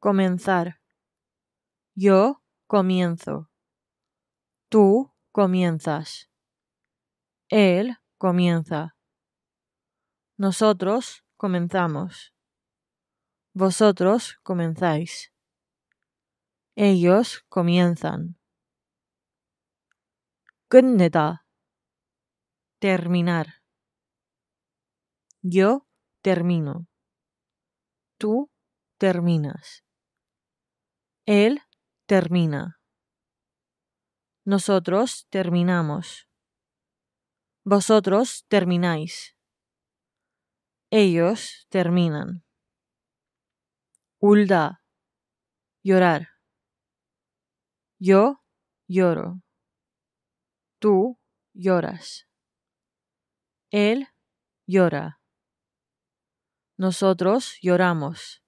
comenzar. Yo comienzo. Tú comienzas. Él comienza. Nosotros comenzamos. Vosotros comenzáis. Ellos comienzan. Terminar. Yo termino. Tú terminas. Él termina. Nosotros terminamos. Vosotros termináis. Ellos terminan. Ulda. Llorar. Yo lloro. Tú lloras. Él llora. Nosotros lloramos.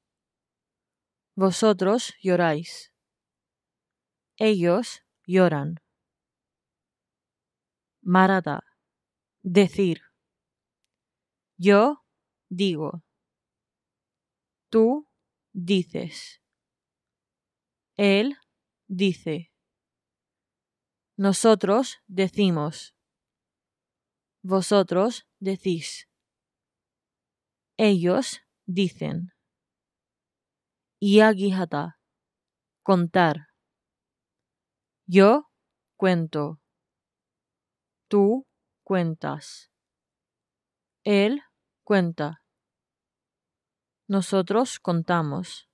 Vosotros lloráis. Ellos lloran. Marada. Decir. Yo digo. Tú dices. Él dice. Nosotros decimos. Vosotros decís. Ellos dicen, Yagihata, contar. Yo cuento. Tú cuentas. Él cuenta. Nosotros contamos.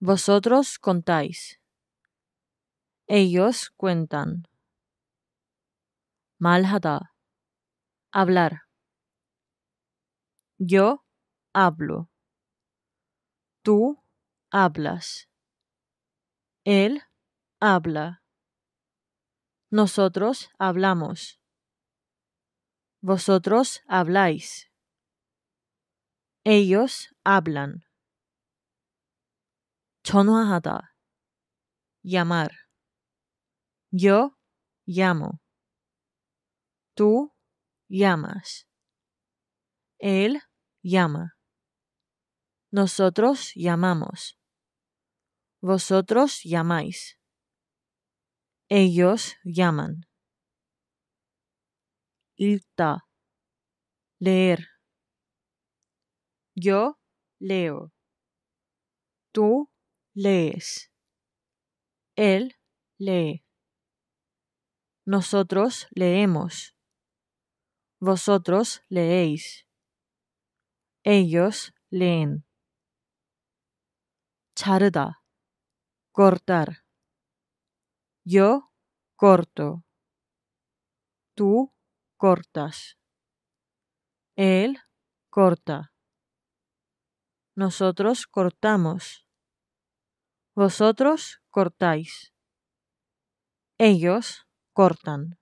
Vosotros contáis. Ellos cuentan. Malhata. Hablar. Yo hablo. Tú hablas. Él habla. Nosotros hablamos. Vosotros habláis. Ellos hablan. 전화하다. Llamar. Yo llamo. Tú llamas. Él llama. Nosotros llamamos. Vosotros llamáis. Ellos llaman. Ilta. Leer. Yo leo. Tú lees. Él lee. Nosotros leemos. Vosotros leéis. Ellos leen. Charda. Cortar. Yo corto. Tú cortas. Él corta. Nosotros cortamos. Vosotros cortáis. Ellos cortan.